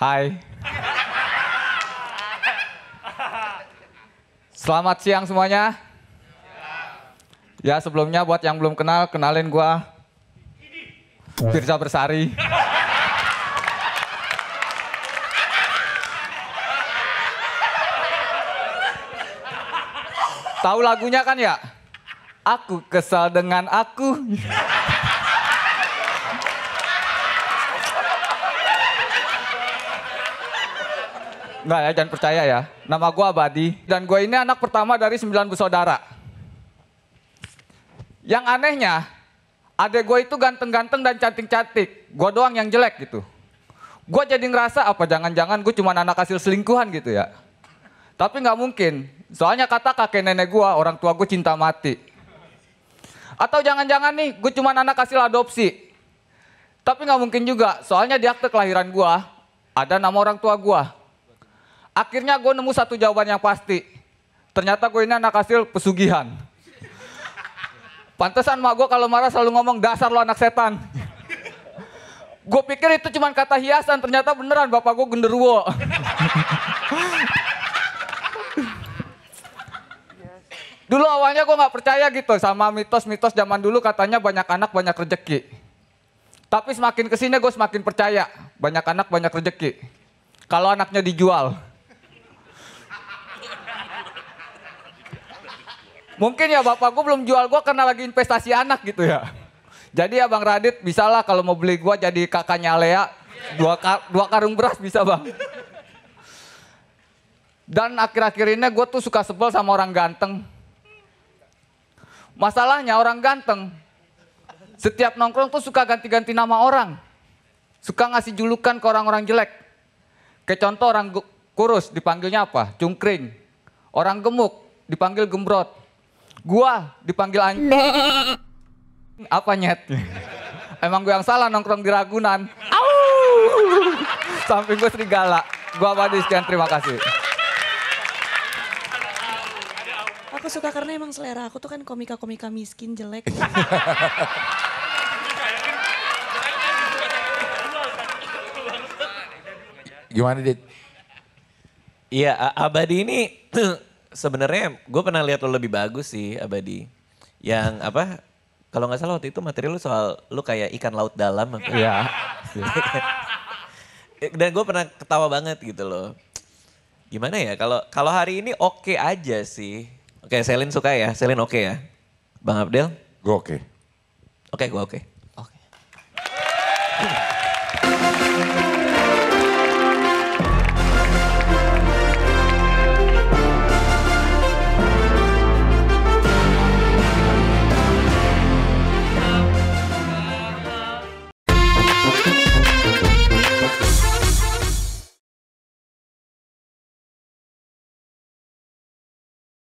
Hai. Selamat siang semuanya. Ya sebelumnya buat yang belum kenal, kenalin gue, Firza Bersari. Tahu lagunya kan ya? Aku kesal dengan aku. Enggak ya, jangan percaya ya. Nama gue Abadi. Dan gue ini anak pertama dari sembilan bersaudara. Yang anehnya, adek gue itu ganteng-ganteng dan cantik-cantik. Gue doang yang jelek gitu. Gue jadi ngerasa apa jangan-jangan gue cuma anak hasil selingkuhan gitu ya. Tapi gak mungkin. Soalnya kata kakek nenek gue, orang tua gue cinta mati. Atau jangan-jangan nih, gue cuma anak hasil adopsi. Tapi gak mungkin juga, soalnya di akte kelahiran gue, ada nama orang tua gue. Akhirnya gue nemu satu jawaban yang pasti. Ternyata gue ini anak hasil pesugihan. Pantesan mak gue kalau marah selalu ngomong dasar lo anak setan. Gue pikir itu cuma kata hiasan, ternyata beneran bapak gue genderuwo. dulu awalnya gue gak percaya gitu sama mitos-mitos zaman dulu katanya banyak anak banyak rejeki. Tapi semakin kesini gue semakin percaya banyak anak banyak rejeki. Kalau anaknya dijual. Mungkin ya bapak gue belum jual gue karena lagi investasi anak gitu ya. Jadi ya Bang Radit bisalah kalau mau beli gue jadi kakaknya Lea. Dua, kar dua karung beras bisa Bang. Dan akhir-akhir ini gue tuh suka sebel sama orang ganteng. Masalahnya orang ganteng. Setiap nongkrong tuh suka ganti-ganti nama orang. Suka ngasih julukan ke orang-orang jelek. Kayak contoh orang kurus dipanggilnya apa? Cungkring. Orang gemuk dipanggil gembrot. Gua dipanggil anjing. Nah. Apa nyet? Emang gue yang salah nongkrong di Ragunan. Au! Samping gue serigala. Gua Abadi sekian terima kasih. Aku suka karena emang selera aku tuh kan komika-komika miskin jelek. Gimana Dit? Iya, Abadi ini sebenarnya gue pernah lihat lo lebih bagus sih Abadi. Yang apa? Kalau nggak salah waktu itu materi lo soal lo kayak ikan laut dalam. Iya. Dan gue pernah ketawa banget gitu loh. Gimana ya kalau kalau hari ini oke okay aja sih. Oke, okay, Selin suka ya. Selin oke okay ya. Bang Abdel? Gue oke. Okay. Oke, okay, gue oke. Okay.